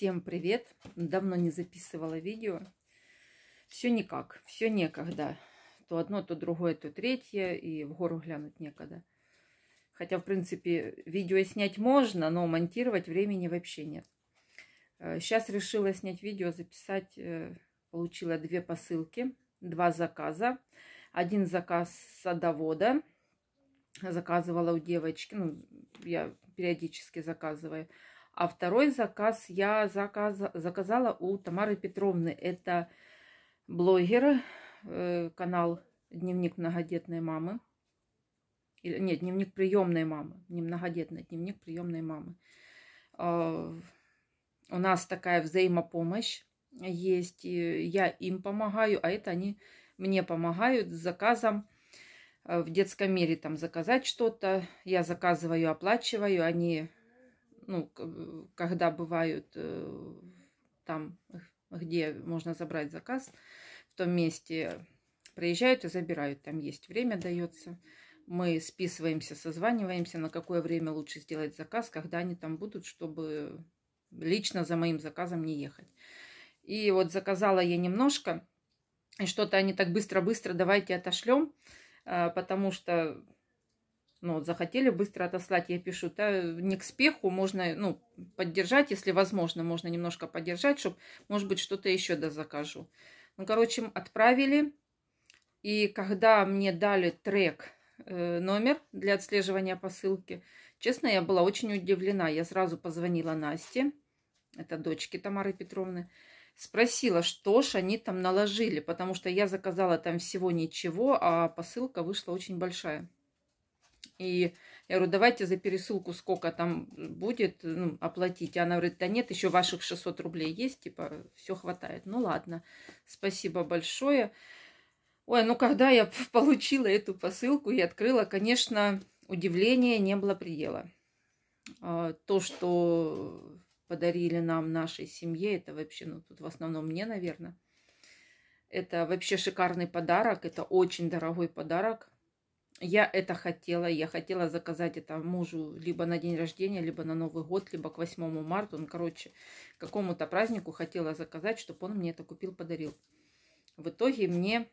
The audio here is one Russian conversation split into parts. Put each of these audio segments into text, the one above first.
Всем привет! Давно не записывала видео. Все никак, все некогда. То одно, то другое, то третье, и в гору глянуть некогда. Хотя, в принципе, видео снять можно, но монтировать времени вообще нет. Сейчас э, решила снять видео, записать. Э, получила две посылки, два заказа. Один заказ садовода. Заказывала у девочки, ну, я периодически заказываю. А второй заказ я заказ, заказала у Тамары Петровны. Это блогер, э, канал «Дневник многодетной мамы». Или, нет, «Дневник приемной мамы». Не многодетной, «Дневник приемной мамы». А, у нас такая взаимопомощь есть. Я им помогаю, а это они мне помогают с заказом э, в детском мире там заказать что-то. Я заказываю, оплачиваю, они ну, э, когда бывают э, там, где можно забрать заказ, в том месте приезжают и забирают. Там есть время дается. Мы списываемся, созваниваемся, на какое время лучше сделать заказ, когда они там будут, чтобы лично за моим заказом не ехать. И вот заказала я немножко, и что-то они так быстро-быстро, давайте отошлем, э, потому что ну, вот захотели быстро отослать, я пишу, да, не к спеху, можно, ну, поддержать, если возможно, можно немножко поддержать, чтобы, может быть, что-то еще да закажу. Ну, короче, отправили, и когда мне дали трек, э, номер для отслеживания посылки, честно, я была очень удивлена. Я сразу позвонила Насте, это дочке Тамары Петровны, спросила, что ж они там наложили, потому что я заказала там всего ничего, а посылка вышла очень большая. И я говорю, давайте за пересылку сколько там будет ну, оплатить. Она говорит, да нет, еще ваших 600 рублей есть, типа, все хватает. Ну ладно, спасибо большое. Ой, ну когда я получила эту посылку и открыла, конечно, удивления не было предела. А, то, что подарили нам нашей семье, это вообще, ну тут в основном мне, наверное. Это вообще шикарный подарок, это очень дорогой подарок я это хотела. Я хотела заказать это мужу либо на день рождения, либо на Новый год, либо к 8 марта. Он, короче, какому-то празднику хотела заказать, чтобы он мне это купил, подарил. В итоге мне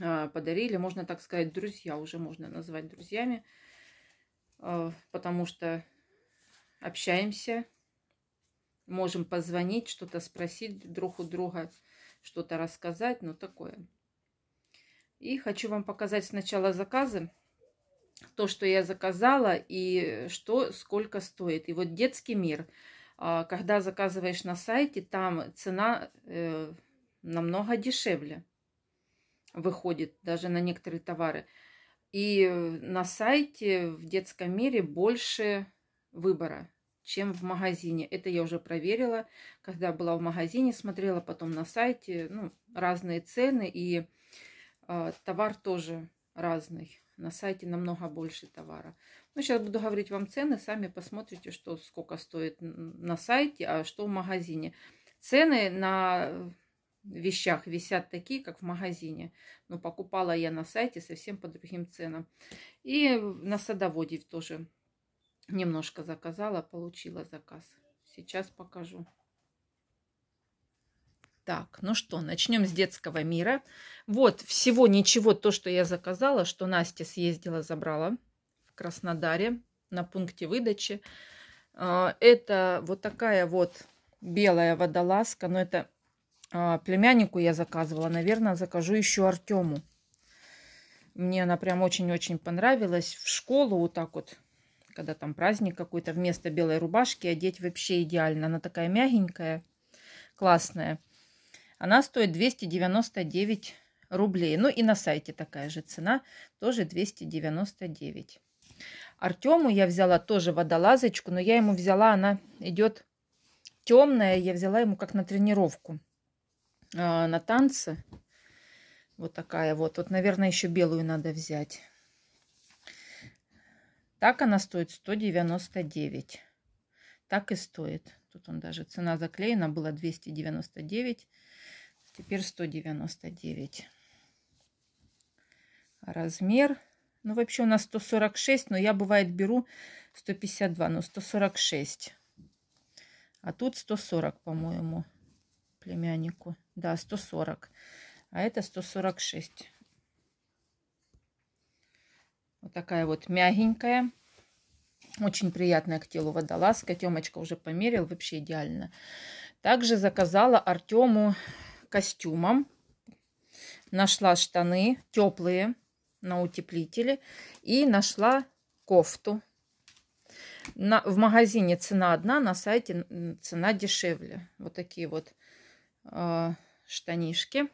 а, подарили, можно так сказать, друзья, уже можно назвать друзьями, а, потому что общаемся, можем позвонить, что-то спросить друг у друга, что-то рассказать, ну такое. И хочу вам показать сначала заказы. То, что я заказала и что сколько стоит. И вот детский мир. А, когда заказываешь на сайте, там цена э, намного дешевле выходит даже на некоторые товары. И э, на сайте в детском мире больше выбора, чем в магазине. Это я уже проверила, когда была в магазине, смотрела потом на сайте, ну, разные цены и а, товар тоже разный. На сайте намного больше товара. Ну, сейчас буду говорить вам цены. Сами посмотрите, что сколько стоит на сайте, а что в магазине. Цены на э, вещах висят такие, как в магазине. Но ну, покупала я на сайте совсем по другим ценам. И на садоводе тоже немножко заказала, получила заказ. Сейчас покажу. Так, ну что, начнем с детского мира. Вот всего ничего, то, что я заказала, что Настя съездила, забрала в Краснодаре на пункте выдачи. А, это вот такая вот белая водолазка, но это а, племяннику я заказывала. Наверное, закажу еще Артему. Мне она прям очень-очень понравилась. В школу вот так вот, когда там праздник какой-то, вместо белой рубашки одеть вообще идеально. Она такая мягенькая, классная. Она стоит 299 рублей. Ну и на сайте такая же цена, тоже 299. Артему я взяла тоже водолазочку, но я ему взяла, она идет темная, я взяла ему как на тренировку, а, на танцы. Вот такая вот. Вот, наверное, еще белую надо взять. Так она стоит 199. Так и стоит. Тут он даже цена заклеена была 299. Теперь 199. Размер. Ну, вообще у нас 146, но я, бывает, беру 152, но 146. А тут 140, по-моему, племяннику. Да, 140. А это 146. Вот такая вот мягенькая. Очень приятная к телу водолазка. Темочка уже померил, вообще идеально. Также заказала Артему костюмом. Нашла штаны теплые на утеплителе. И нашла кофту. На, в магазине цена одна, на сайте цена дешевле. Вот такие вот э, штанишки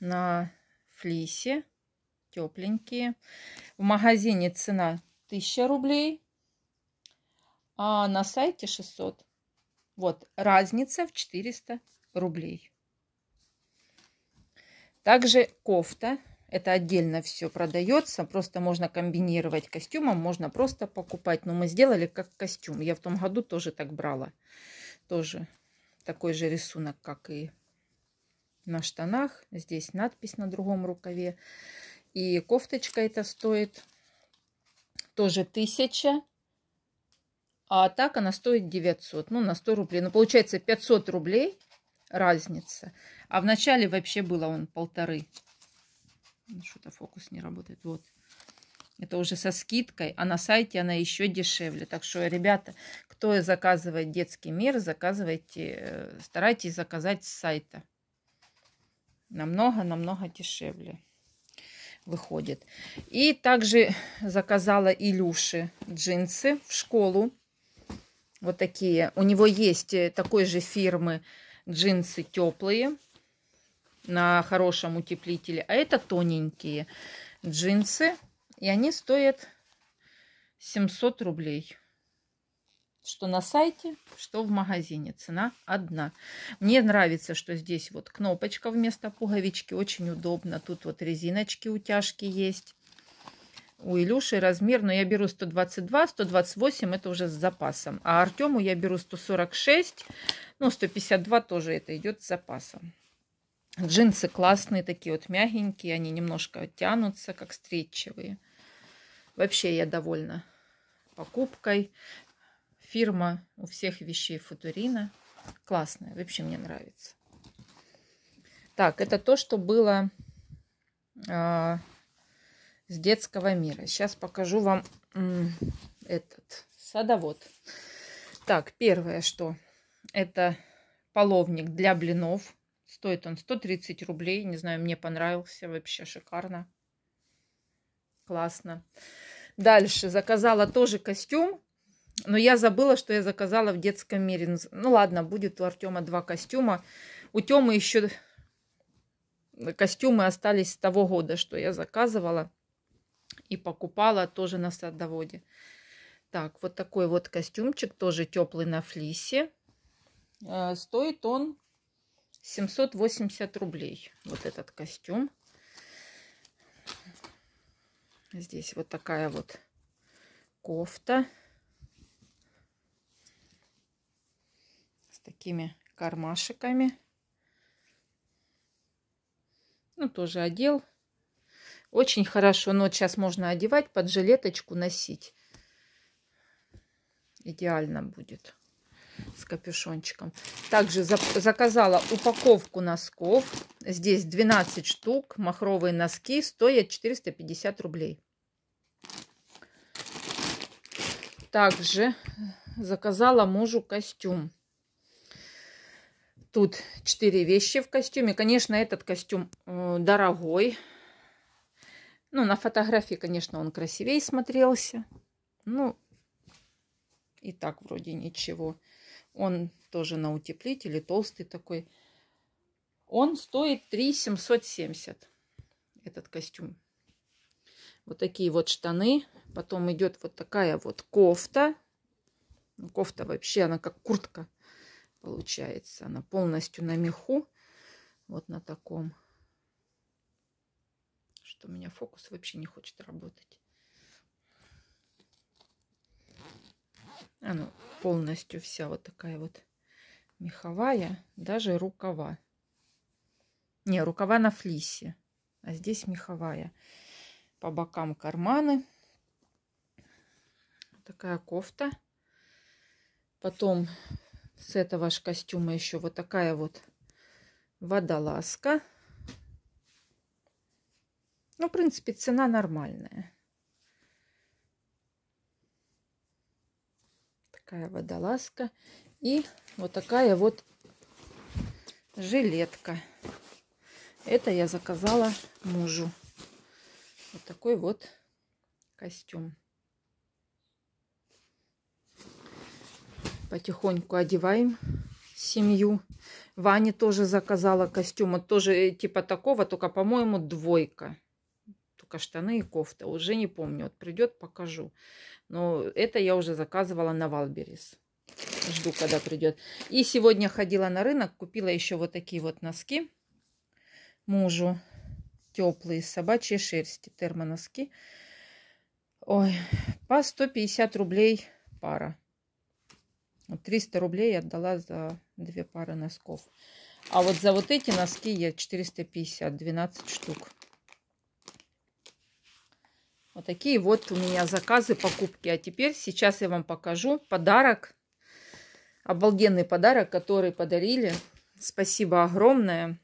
на флисе, тепленькие. В магазине цена 1000 рублей, а на сайте 600. Вот разница в 400 рублей. Также кофта. Это отдельно все продается. Просто можно комбинировать костюмом, можно просто покупать. Но мы сделали как костюм. Я в том году тоже так брала. Тоже такой же рисунок, как и на штанах. Здесь надпись на другом рукаве. И кофточка это стоит тоже тысяча а так она стоит 900, ну на 100 рублей. Ну получается 500 рублей разница. А в начале вообще было он полторы. Ну, что-то фокус не работает. Вот. Это уже со скидкой, а на сайте она еще дешевле. Так что, ребята, кто заказывает детский мир, заказывайте, э, старайтесь заказать с сайта. Намного-намного дешевле выходит. И также заказала Илюше джинсы в школу. Вот такие. У него есть э, такой же фирмы джинсы теплые на хорошем утеплителе. А это тоненькие джинсы. И они стоят 700 рублей. Что на сайте, что в магазине. Цена одна. Мне нравится, что здесь вот кнопочка вместо пуговички. Очень удобно. Тут вот резиночки, утяжки есть у Илюши размер, но я беру 122, 128, это уже с запасом. А Артему я беру 146, ну 152 тоже это идет с запасом. Джинсы классные, такие вот мягенькие, они немножко тянутся, как стретчевые. Вообще я довольна покупкой. Фирма у всех вещей Футурина. Классная, вообще мне нравится. Так, это то, что было а, с детского мира. Сейчас покажу вам этот садовод. Так, первое, что это половник для блинов. Стоит он 130 рублей. Не знаю, мне понравился. Вообще шикарно. Классно. Дальше заказала тоже костюм. Но я забыла, что я заказала в детском мире. Ну ладно, будет у Артема два костюма. У Темы еще костюмы остались с того года, что я заказывала и покупала тоже на садоводе. Так, вот такой вот костюмчик, тоже теплый на флисе. Э, стоит он 780 рублей, вот этот костюм. Здесь вот такая вот кофта с такими кармашиками. Ну, тоже одел очень хорошо, но сейчас можно одевать, под жилеточку носить. Идеально будет с капюшончиком. Также за заказала упаковку носков. Здесь 12 штук, махровые носки, стоят 450 рублей. Также заказала мужу костюм. Тут 4 вещи в костюме. Конечно, этот костюм э, дорогой. Ну, на фотографии, конечно, он красивее смотрелся. Ну, и так вроде ничего. Он тоже на утеплителе, толстый такой. Он стоит 3 770, этот костюм. Вот такие вот штаны. Потом идет вот такая вот кофта. Ну, кофта вообще, она как куртка получается. Она полностью на меху. Вот на таком что у меня фокус вообще не хочет работать. Она полностью вся вот такая вот меховая, даже рукава. Не, рукава на флисе, а здесь меховая. По бокам карманы. Такая кофта. Потом с этого же костюма еще вот такая вот водолазка. Ну, в принципе, цена нормальная. Такая водолазка. И вот такая вот жилетка. Это я заказала мужу. Вот такой вот костюм. Потихоньку одеваем семью. Ваня тоже заказала костюм. Вот тоже э, типа такого, только, по-моему, двойка куртка, штаны и кофта. Уже не помню. Вот придет, покажу. Но это я уже заказывала на Валберис. Жду, когда придет. И сегодня ходила на рынок, купила еще вот такие вот носки мужу. Теплые, с собачьей шерсти, термоноски. Ой, по 150 рублей пара. 300 рублей отдала за две пары носков. А вот за вот эти носки я 450, 12 штук. Вот такие вот у меня заказы, покупки. А теперь сейчас я вам покажу подарок. Обалденный подарок, который подарили. Спасибо огромное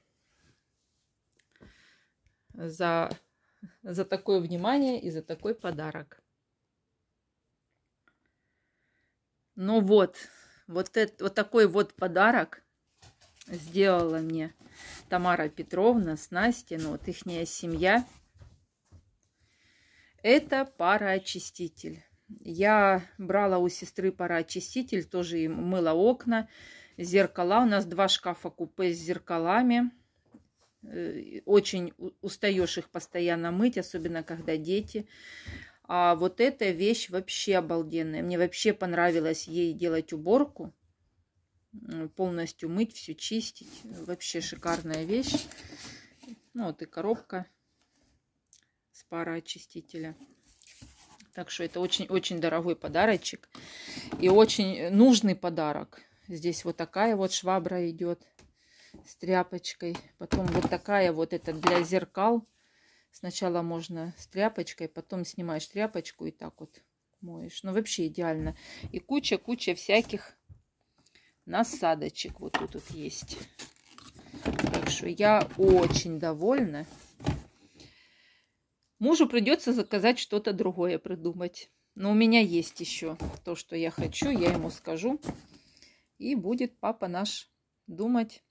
за, за такое внимание и за такой подарок. Ну вот, вот, это, вот такой вот подарок сделала мне Тамара Петровна с Настей, ну вот ихняя семья. Это пароочиститель. Я брала у сестры пароочиститель, тоже им мыла окна, зеркала. У нас два шкафа купе с зеркалами. Э, очень устаешь их постоянно мыть, особенно когда дети. А вот эта вещь вообще обалденная. Мне вообще понравилось ей делать уборку, полностью мыть, все чистить. Вообще шикарная вещь. Ну вот и коробка пара очистителя. Так что это очень-очень дорогой подарочек. И очень нужный подарок. Здесь вот такая вот швабра идет с тряпочкой. Потом вот такая вот, это для зеркал. Сначала можно с тряпочкой, потом снимаешь тряпочку и так вот моешь. Ну, вообще идеально. И куча-куча всяких насадочек вот тут вот есть. Так что я очень довольна. Мужу придется заказать что-то другое придумать. Но у меня есть еще то, что я хочу, я ему скажу. И будет папа наш думать,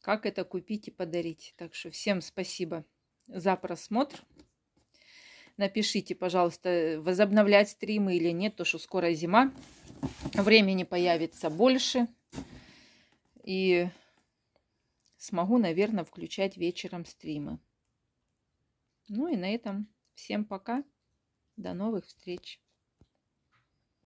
как это купить и подарить. Так что всем спасибо за просмотр. Напишите, пожалуйста, возобновлять стримы или нет, то что скоро зима, времени появится больше. И смогу, наверное, включать вечером стримы. Ну и на этом всем пока. До новых встреч.